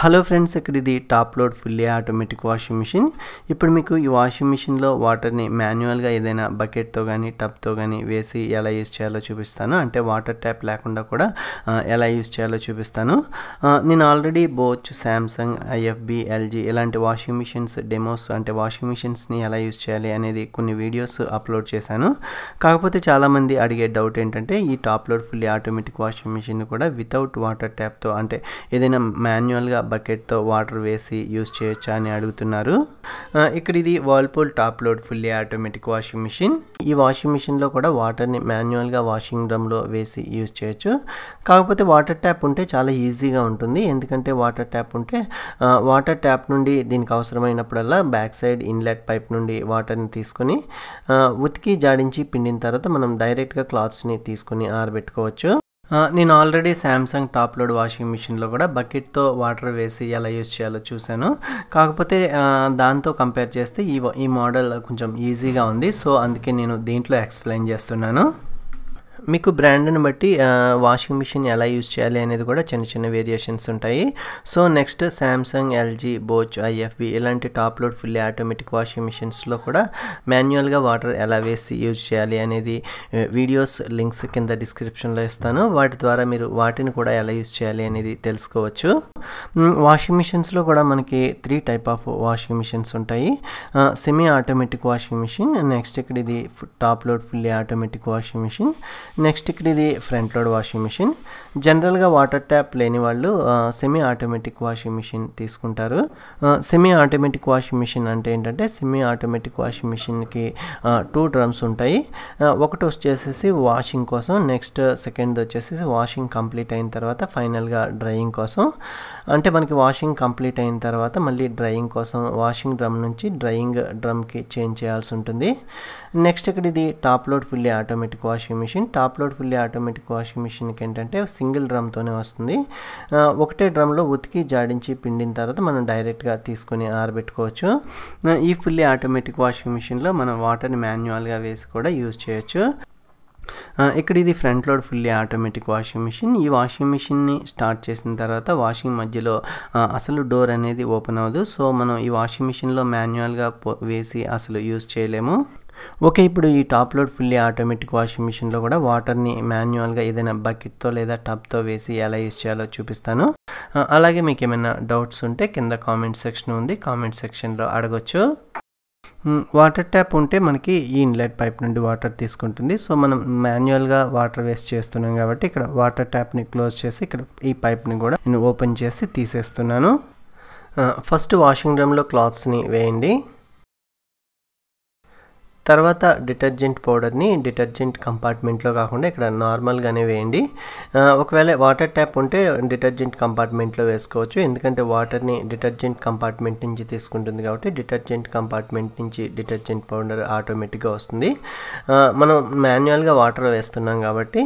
hello friends ఇక్కడ ఇది top load fully automatic washing machine ఇప్పుడు మీకు ఈ వాషింగ్ మిషన్లో వాటర్ని మాన్యువల్గా ఏదైనా బకెట్తో కానీ టబ్తో కానీ వేసి ఎలా యూజ్ చేయాలో చూపిస్తాను అంటే వాటర్ ట్యాప్ లేకుండా కూడా ఎలా యూజ్ చేయాలో చూపిస్తాను నేను already Bosch Samsung IFB LG ఇలాంటి వాషింగ్ మిషన్స్ డెమోస్ అంటే వాషింగ్ మిషన్స్ని ఎలా యూజ్ చేయాలి అనేది కొన్ని వీడియోస్ అప్లోడ్ చేశాను కాకపోతే చాలామంది అడిగే డౌట్ ఏంటంటే ఈ top load fully automatic washing machine కూడా వితౌట్ వాటర్ ట్యాప్తో అంటే ఏదైనా మాన్యువల్ మాన్యువల్గా బకెట్తో వాటర్ వేసి యూజ్ చేయొచ్చా అని అడుగుతున్నారు ఇక్కడ ఇది Whirlpool top load fully automatic washing machine ఈ వాషింగ్ మిషన్లో కూడా వాటర్ని మాన్యువల్గా వాషింగ్ డ్రమ్లో వేసి యూజ్ చేయొచ్చు కాకపోతే వాటర్ ట్యాప్ ఉంటే చాలా ఈజీగా ఉంటుంది ఎందుకంటే వాటర్ ట్యాప్ ఉంటే వాటర్ ట్యాప్ నుండి దీనికి అవసరమైనప్పుడల్లా బ్యాక్ సైడ్ ఇన్లెట్ పైప్ నుండి వాటర్ని తీసుకొని ఉతికి జాడించి పిండిన తర్వాత మనం డైరెక్ట్గా క్లాత్స్ని తీసుకొని ఆరబెట్టుకోవచ్చు నేను already Samsung top load washing మిషన్లో కూడా బకెట్తో వాటర్ వేసి ఎలా యూజ్ చేయాలో చూశాను కాకపోతే దాంతో కంపేర్ చేస్తే ఈ ఈ మోడల్ కొంచెం ఈజీగా ఉంది సో అందుకే నేను దీంట్లో ఎక్స్ప్లెయిన్ చేస్తున్నాను మీకు బ్రాండ్ని బట్టి వాషింగ్ మిషన్ ఎలా యూజ్ చేయాలి అనేది కూడా చిన్న చిన్న వేరియేషన్స్ ఉంటాయి so next Samsung LG Bosch IFB ఇలాంటి top load fully automatic washing మిషన్స్లో కూడా మాన్యువల్గా వాటర్ ఎలా వేసి యూజ్ చేయాలి అనేది వీడియోస్ లింక్స్ కింద డిస్క్రిప్షన్లో ఇస్తాను వాటి ద్వారా మీరు వాటిని కూడా ఎలా యూజ్ చేయాలి అనేది తెలుసుకోవచ్చు వాషింగ్ మిషన్స్లో కూడా మనకి three type of washing machines ఉంటాయి semi automatic washing machine next ఇక్కడ ఇది top load fully automatic washing machine next ఇక్కడ ఇది ఫ్రంట్ లోడ్ వాషింగ్ మిషన్ జనరల్గా వాటర్ ట్యాప్ లేని వాళ్ళు సెమీ ఆటోమేటిక్ వాషింగ్ మిషన్ తీసుకుంటారు సెమీ ఆటోమేటిక్ వాషింగ్ మిషన్ అంటే ఏంటంటే సెమీ ఆటోమేటిక్ వాషింగ్ మిషన్కి టూ డ్రమ్స్ ఉంటాయి ఒకటి వచ్చేసేసి వాషింగ్ కోసం నెక్స్ట్ సెకండ్ వచ్చేసి వాషింగ్ కంప్లీట్ అయిన తర్వాత ఫైనల్గా డ్రయింగ్ కోసం అంటే మనకి వాషింగ్ కంప్లీట్ అయిన తర్వాత మళ్ళీ డ్రయింగ్ కోసం వాషింగ్ డ్రమ్ నుంచి డ్రయింగ్ డ్రమ్కి చేంజ్ చేయాల్సి ఉంటుంది నెక్స్ట్ ఇక్కడ ఇది top load fully automatic washing machine top top fully automatic washing మిషన్కి ఏంటంటే సింగిల్ డ్రమ్తోనే వస్తుంది ఒకటే డ్రమ్లో ఉతికి జాడించి పిండిన తర్వాత మనం డైరెక్ట్గా తీసుకొని ఆరబెట్టుకోవచ్చు ఈ ఫుల్లీ ఆటోమేటిక్ వాషింగ్ మిషన్లో మనం వాటర్ని మాన్యువల్గా వేసి కూడా యూజ్ చేయొచ్చు ఇక్కడ ఇది front load fully automatic washing machine ఈ వాషింగ్ మిషన్ని స్టార్ట్ చేసిన తర్వాత వాషింగ్ మధ్యలో అసలు డోర్ అనేది ఓపెన్ అవ్వదు సో మనం ఈ వాషింగ్ మిషన్లో మాన్యువల్గా వేసి అసలు యూజ్ చేయలేము ఓకే ఇప్పుడు ఈ top load fully automatic washing మిషన్లో కూడా వాటర్ని మాన్యువల్గా ఏదైనా బకెట్తో లేదా టబ్తో వేసి ఎలా యూస్ చేయాలో చూపిస్తాను అలాగే మీకు ఏమైనా డౌట్స్ ఉంటే కింద కామెంట్ సెక్షన్ ఉంది కామెంట్ సెక్షన్లో అడగొచ్చు వాటర్ ట్యాప్ ఉంటే మనకి ఈ ఇన్లెట్ పైప్ నుండి వాటర్ తీసుకుంటుంది సో మనం మాన్యువల్గా వాటర్ వేస్ట్ చేస్తున్నాం కాబట్టి ఇక్కడ వాటర్ ట్యాప్ని క్లోజ్ చేసి ఇక్కడ ఈ పైప్ని కూడా నేను ఓపెన్ చేసి తీసేస్తున్నాను ఫస్ట్ వాషింగ్ రూమ్లో క్లాత్స్ని వేయండి తర్వాత డిటర్జెంట్ పౌడర్ని డిటర్జెంట్ కంపార్ట్మెంట్లో కాకుండా ఇక్కడ నార్మల్గానే వేయండి ఒకవేళ వాటర్ ట్యాప్ ఉంటే డిటర్జెంట్ కంపార్ట్మెంట్లో వేసుకోవచ్చు ఎందుకంటే వాటర్ని డిటర్జెంట్ కంపార్ట్మెంట్ నుంచి తీసుకుంటుంది కాబట్టి డిటర్జెంట్ కంపార్ట్మెంట్ నుంచి డిటర్జెంట్ పౌడర్ ఆటోమేటిక్గా వస్తుంది మనం మాన్యువల్గా వాటర్ వేస్తున్నాం కాబట్టి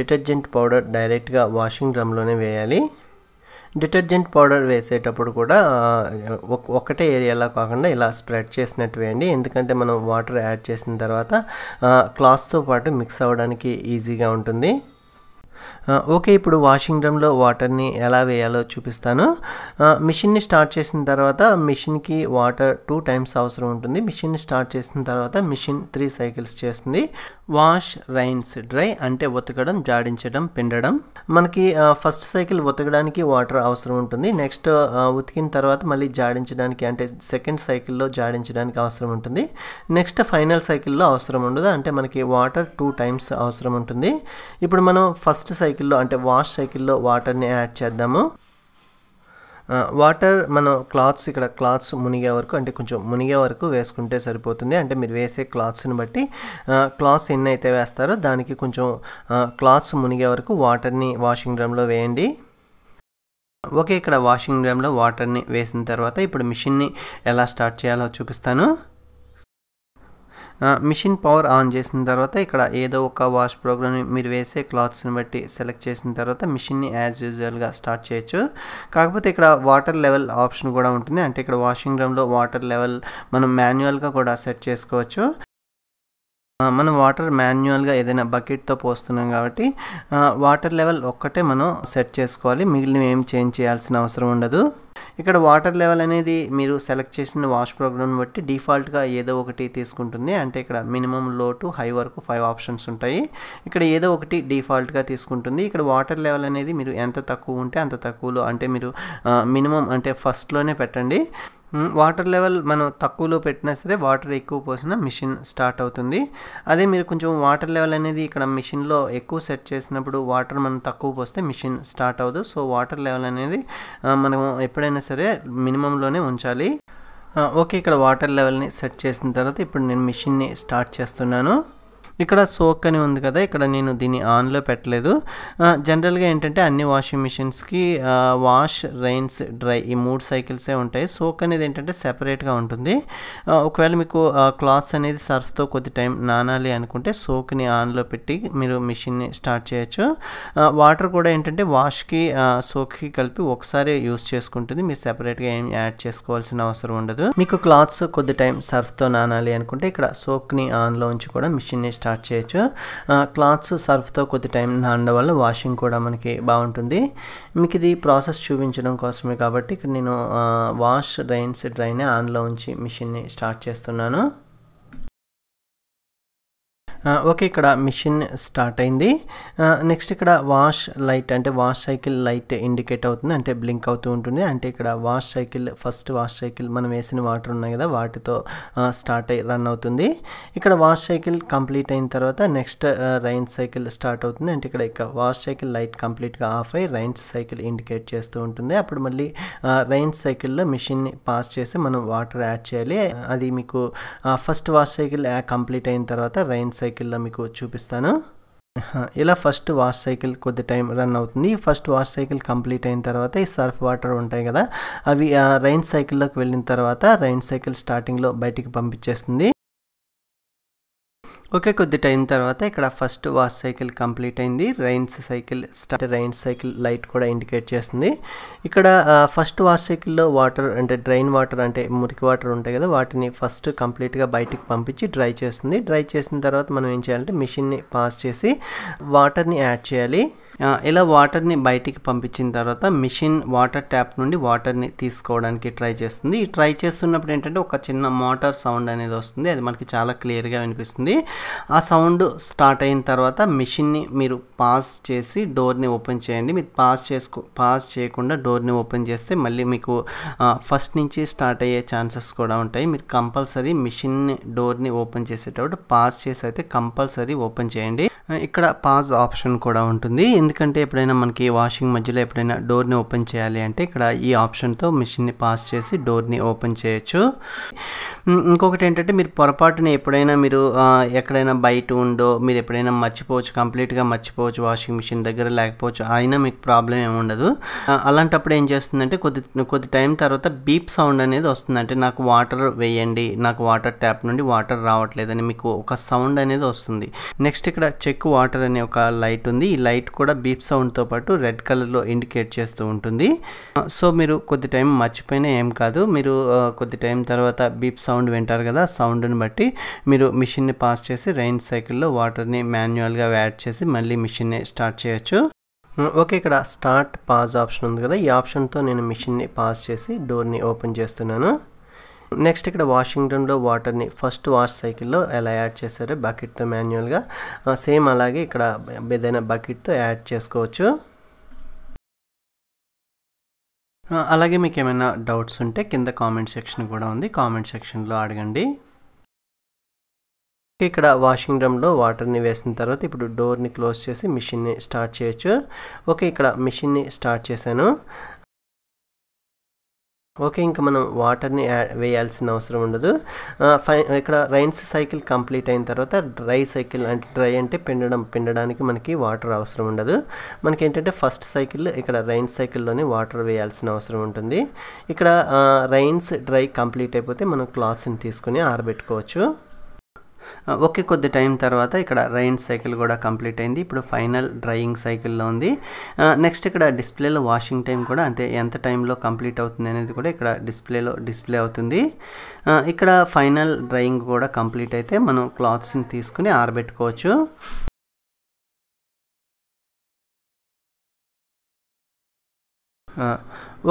డిటర్జెంట్ పౌడర్ డైరెక్ట్గా వాషింగ్ డ్రమ్లోనే వేయాలి డిటర్జెంట్ పౌడర్ వేసేటప్పుడు కూడా ఒకటే ఏరియాలో కాకుండా ఇలా స్ప్రెడ్ చేసినట్టు వేయండి ఎందుకంటే మనం వాటర్ యాడ్ చేసిన తర్వాత క్లాత్తో పాటు మిక్స్ అవ్వడానికి ఈజీగా ఉంటుంది ఓకే ఇప్పుడు వాషింగ్ డ్రమ్లో వాటర్ని ఎలా వేయాలో చూపిస్తాను మిషన్ని స్టార్ట్ చేసిన తర్వాత మిషన్కి వాటర్ టూ టైమ్స్ అవసరం ఉంటుంది మిషన్ని స్టార్ట్ చేసిన తర్వాత మిషన్ త్రీ సైకిల్స్ చేస్తుంది వాష్ రైన్స్ డ్రై అంటే ఉతకడం జాడించడం పిండడం మనకి ఫస్ట్ సైకిల్ ఉతకడానికి వాటర్ అవసరం ఉంటుంది నెక్స్ట్ ఉతికిన తర్వాత మళ్ళీ జాడించడానికి అంటే సెకండ్ సైకిల్లో జాడించడానికి అవసరం ఉంటుంది నెక్స్ట్ ఫైనల్ సైకిల్లో అవసరం ఉండదు అంటే మనకి వాటర్ టూ టైమ్స్ అవసరం ఉంటుంది ఇప్పుడు మనం ఫస్ట్ సైకిల్లో అంటే వాష్ సైకిల్లో వాటర్ని యాడ్ చేద్దాము వాటర్ మనం క్లాత్స్ ఇక్కడ క్లాత్స్ మునిగే వరకు అంటే కొంచెం మునిగే వరకు వేసుకుంటే సరిపోతుంది అంటే మీరు వేసే క్లాత్స్ని బట్టి క్లాత్స్ ఎన్ని అయితే వేస్తారో దానికి కొంచెం క్లాత్స్ మునిగే వరకు వాటర్ని వాషింగ్ డ్రమ్లో వేయండి ఓకే ఇక్కడ వాషింగ్ డ్రమ్లో వాటర్ని వేసిన తర్వాత ఇప్పుడు మిషన్ని ఎలా స్టార్ట్ చేయాలో చూపిస్తాను మిషన్ పవర్ ఆన్ చేసిన తర్వాత ఇక్కడ ఏదో ఒక వాష్ ప్రోగ్రామ్ మీరు వేసే క్లాత్స్ని బట్టి సెలెక్ట్ చేసిన తర్వాత మిషన్ని యాజ్ యూజువల్గా స్టార్ట్ చేయొచ్చు కాకపోతే ఇక్కడ వాటర్ లెవెల్ ఆప్షన్ కూడా ఉంటుంది అంటే ఇక్కడ వాషింగ్ రూమ్లో వాటర్ లెవెల్ మనం మాన్యువల్గా కూడా సెట్ చేసుకోవచ్చు మనం వాటర్ మాన్యువల్గా ఏదైనా బకెట్తో పోస్తున్నాం కాబట్టి వాటర్ లెవెల్ ఒక్కటే మనం సెట్ చేసుకోవాలి మిగిలిన ఏం చేంజ్ చేయాల్సిన అవసరం ఉండదు ఇక్కడ వాటర్ లెవెల్ అనేది మీరు సెలెక్ట్ చేసిన వాష్ ప్రోగ్రామ్ బట్టి డిఫాల్ట్గా ఏదో ఒకటి తీసుకుంటుంది అంటే ఇక్కడ మినిమం లో టు హై వరకు ఫైవ్ ఆప్షన్స్ ఉంటాయి ఇక్కడ ఏదో ఒకటి డిఫాల్ట్గా తీసుకుంటుంది ఇక్కడ వాటర్ లెవెల్ అనేది మీరు ఎంత తక్కువ ఉంటే అంత తక్కువలో అంటే మీరు మినిమం అంటే ఫస్ట్లోనే పెట్టండి వాటర్ లెవెల్ మనం తక్కువలో పెట్టినా సరే వాటర్ ఎక్కువ పోసిన మిషన్ స్టార్ట్ అవుతుంది అదే మీరు కొంచెం వాటర్ లెవెల్ అనేది ఇక్కడ మిషన్లో ఎక్కువ సెట్ చేసినప్పుడు వాటర్ మనం తక్కువ పోస్తే మిషన్ స్టార్ట్ అవ్వదు సో వాటర్ లెవెల్ అనేది మనం ఎప్పుడైనా సరే మినిమంలోనే ఉంచాలి ఓకే ఇక్కడ వాటర్ లెవెల్ని సెట్ చేసిన తర్వాత ఇప్పుడు నేను మిషన్ని స్టార్ట్ చేస్తున్నాను ఇక్కడ సోక్ అని ఉంది కదా ఇక్కడ నేను దీన్ని ఆన్లో పెట్టలేదు జనరల్గా ఏంటంటే అన్ని వాషింగ్ మిషన్స్కి వాష్ రైన్స్ డ్రై ఈ మూడు సైకిల్సే ఉంటాయి సోక్ అనేది ఏంటంటే సెపరేట్గా ఉంటుంది ఒకవేళ మీకు క్లాత్స్ అనేది సర్ఫ్తో కొద్ది టైం నానాలి అనుకుంటే సోక్ని ఆన్లో పెట్టి మీరు మిషన్ని స్టార్ట్ చేయొచ్చు వాటర్ కూడా ఏంటంటే వాష్కి సోక్కి కలిపి ఒకసారి యూస్ చేసుకుంటుంది మీరు సెపరేట్గా ఏం యాడ్ చేసుకోవాల్సిన అవసరం ఉండదు మీకు క్లాత్స్ కొద్ది టైం సర్ఫ్తో నానాలి అనుకుంటే ఇక్కడ సోక్ని ఆన్లో ఉంచి కూడా మిషన్ని స్టార్ట్ చేయొచ్చు క్లాత్స్ సర్ఫ్తో కొద్ది టైం నానడం వల్ల వాషింగ్ కూడా మనకి బాగుంటుంది మీకు ఇది ప్రాసెస్ చూపించడం కోసమే కాబట్టి ఇక్కడ నేను వాష్ డ్రైన్స్ డ్రైనే ఆన్లో ఉంచి మిషన్ని స్టార్ట్ చేస్తున్నాను ఓకే ఇక్కడ మిషన్ స్టార్ట్ అయింది నెక్స్ట్ ఇక్కడ వాష్ లైట్ అంటే వాష్ సైకిల్ లైట్ ఇండికేట్ అవుతుంది అంటే బ్లింక్ అవుతూ ఉంటుంది అంటే ఇక్కడ wash cycle first wash cycle మనం వేసిన వాటర్ ఉన్నాయి కదా వాటితో స్టార్ట్ అయి రన్ అవుతుంది ఇక్కడ వాష్ సైకిల్ కంప్లీట్ అయిన తర్వాత నెక్స్ట్ రైన్ సైకిల్ స్టార్ట్ అవుతుంది అంటే ఇక్కడ ఇక్కడ వాష్ సైకిల్ లైట్ కంప్లీట్గా ఆఫ్ అయ్యి రైన్స్ సైకిల్ ఇండికేట్ చేస్తూ ఉంటుంది అప్పుడు మళ్ళీ రైన్ సైకిల్లో మిషన్ని పాస్ చేసి మనం వాటర్ యాడ్ చేయాలి అది మీకు ఫస్ట్ వాష్ సైకిల్ కంప్లీట్ అయిన తర్వాత రైన్ సైకిల్ సైకిల్లో మీకు చూపిస్తాను ఇలా ఫస్ట్ వాష్ సైకిల్ కొద్ది టైం రన్ అవుతుంది ఫస్ట్ వాష్ సైకిల్ కంప్లీట్ అయిన తర్వాత ఈ సర్ఫ్ వాటర్ ఉంటాయి కదా అవి రైన్ సైకిల్లోకి వెళ్ళిన తర్వాత రైన్ సైకిల్ స్టార్టింగ్లో బయటికి పంపించేస్తుంది ఓకే కొద్ది టైం తర్వాత ఇక్కడ ఫస్ట్ వాష్ సైకిల్ కంప్లీట్ అయింది rinse cycle start rinse cycle light కూడా ఇండికేట్ చేస్తుంది ఇక్కడ ఫస్ట్ వాష్ సైకిల్లో వాటర్ అంటే డ్రైన్ వాటర్ అంటే మురికి వాటర్ ఉంటాయి కదా వాటిని ఫస్ట్ కంప్లీట్గా బయటికి పంపించి డ్రై చేస్తుంది డ్రై చేసిన తర్వాత మనం ఏం చేయాలంటే మిషన్ని పాస్ చేసి వాటర్ని యాడ్ చేయాలి ఇలా వాటర్ని బయటికి పంపించిన తర్వాత మిషన్ వాటర్ ట్యాప్ నుండి వాటర్ని తీసుకోవడానికి ట్రై చేస్తుంది ఈ ట్రై చేస్తున్నప్పుడు ఏంటంటే ఒక చిన్న మోటార్ సౌండ్ అనేది వస్తుంది అది మనకి చాలా క్లియర్గా వినిపిస్తుంది ఆ సౌండ్ స్టార్ట్ అయిన తర్వాత మిషన్ని మీరు పాస్ చేసి డోర్ని ఓపెన్ చేయండి మీరు పాస్ చేసుకో పాస్ చేయకుండా డోర్ని ఓపెన్ చేస్తే మళ్ళీ మీకు ఫస్ట్ నుంచి స్టార్ట్ అయ్యే ఛాన్సెస్ కూడా ఉంటాయి మీరు కంపల్సరీ మిషిన్ని డోర్ని ఓపెన్ చేసేటప్పుడు పాస్ చేసి అయితే కంపల్సరీ ఓపెన్ చేయండి ఇక్కడ పాజ్ ఆప్షన్ కూడా ఉంటుంది ఎందుకంటే ఎప్పుడైనా మనకి వాషింగ్ మధ్యలో ఎప్పుడైనా డోర్ని ఓపెన్ చేయాలి అంటే ఇక్కడ ఈ ఆప్షన్తో మిషన్ని పాస్ చేసి డోర్ని ఓపెన్ చేయొచ్చు ఇంకొకటి ఏంటంటే మీరు పొరపాటున ఎప్పుడైనా మీరు ఎక్కడైనా బయట ఉండో మీరు ఎప్పుడైనా మర్చిపోవచ్చు కంప్లీట్గా మర్చిపోవచ్చు వాషింగ్ మిషన్ దగ్గర లేకపోవచ్చు అయినా మీకు ప్రాబ్లం ఏమి ఉండదు అలాంటప్పుడు ఏం చేస్తుందంటే కొద్ది కొద్ది టైం తర్వాత బీప్ సౌండ్ అనేది వస్తుంది అంటే నాకు వాటర్ వేయండి నాకు వాటర్ ట్యాప్ నుండి వాటర్ రావట్లేదని మీకు ఒక సౌండ్ అనేది వస్తుంది నెక్స్ట్ ఇక్కడ చెక్ చెక్ వాటర్ అనే ఒక లైట్ ఉంది ఈ లైట్ కూడా బీప్ సౌండ్తో పాటు రెడ్ కలర్లో ఇండికేట్ చేస్తూ ఉంటుంది సో మీరు కొద్ది టైం మర్చిపోయినా ఏం కాదు మీరు కొద్ది టైం తర్వాత బీప్ సౌండ్ వింటారు కదా సౌండ్ని బట్టి మీరు మిషన్ని పాస్ చేసి రైన్ సైకిల్లో వాటర్ని మాన్యువల్గా యాడ్ చేసి మళ్ళీ మిషన్ని స్టార్ట్ చేయొచ్చు ఓకే ఇక్కడ స్టార్ట్ పాజ్ ఆప్షన్ ఉంది కదా ఈ ఆప్షన్తో నేను మిషన్ని పాస్ చేసి డోర్ని ఓపెన్ చేస్తున్నాను నెక్స్ట్ ఇక్కడ వాషింగ్టన్లో వాటర్ని ఫస్ట్ వాష్ సైకిల్లో ఎలా యాడ్ చేశారు బకెట్తో మాన్యువల్గా సేమ్ అలాగే ఇక్కడ ఏదైనా బకెట్తో యాడ్ చేసుకోవచ్చు అలాగే మీకు ఏమైనా డౌట్స్ ఉంటే కింద కామెంట్ సెక్షన్ కూడా ఉంది కామెంట్ సెక్షన్లో అడగండి ఇక్కడ వాషింగ్ డ్రమ్లో వాటర్ని వేసిన తర్వాత ఇప్పుడు డోర్ని క్లోజ్ చేసి మిషన్ని స్టార్ట్ చేయొచ్చు ఓకే ఇక్కడ మిషన్ని స్టార్ట్ చేశాను ఓకే ఇంకా మనం వాటర్ని యాడ్ వేయాల్సిన అవసరం ఉండదు ఫై ఇక్కడ రైన్స్ సైకిల్ కంప్లీట్ అయిన తర్వాత డ్రై సైకిల్ అంటే డ్రై అంటే పిండడం పిండడానికి మనకి వాటర్ అవసరం ఉండదు మనకి ఏంటంటే ఫస్ట్ సైకిల్ ఇక్కడ రైన్స్ సైకిల్లోనే వాటర్ వేయాల్సిన అవసరం ఉంటుంది ఇక్కడ రైన్స్ డ్రై కంప్లీట్ అయిపోతే మనం క్లాత్స్ని తీసుకుని ఆరబెట్టుకోవచ్చు ఓకే కొద్ది టైం తర్వాత ఇక్కడ రైన్ సైకిల్ కూడా కంప్లీట్ అయింది ఇప్పుడు ఫైనల్ డ్రయింగ్ సైకిల్లో ఉంది నెక్స్ట్ ఇక్కడ డిస్ప్లేలో వాషింగ్ టైం కూడా అంతే ఎంత టైంలో కంప్లీట్ అవుతుంది అనేది కూడా ఇక్కడ డిస్ప్లేలో డిస్ప్లే అవుతుంది ఇక్కడ ఫైనల్ డ్రయింగ్ కూడా కంప్లీట్ అయితే మనం క్లాత్స్ని తీసుకుని ఆరబెట్టుకోవచ్చు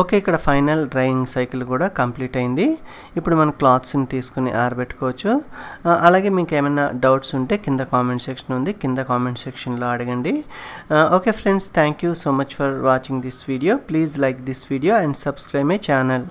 ఓకే ఇక్కడ ఫైనల్ డ్రైయింగ్ సైకిల్ కూడా కంప్లీట్ అయింది ఇప్పుడు మనం క్లాత్స్ని తీసుకుని ఆరబెట్టుకోవచ్చు అలాగే మీకు ఏమైనా డౌట్స్ ఉంటే కింద కామెంట్ సెక్షన్ ఉంది కింద కామెంట్ సెక్షన్లో అడగండి okay friends thank you so much for watching this video please like this video and subscribe my channel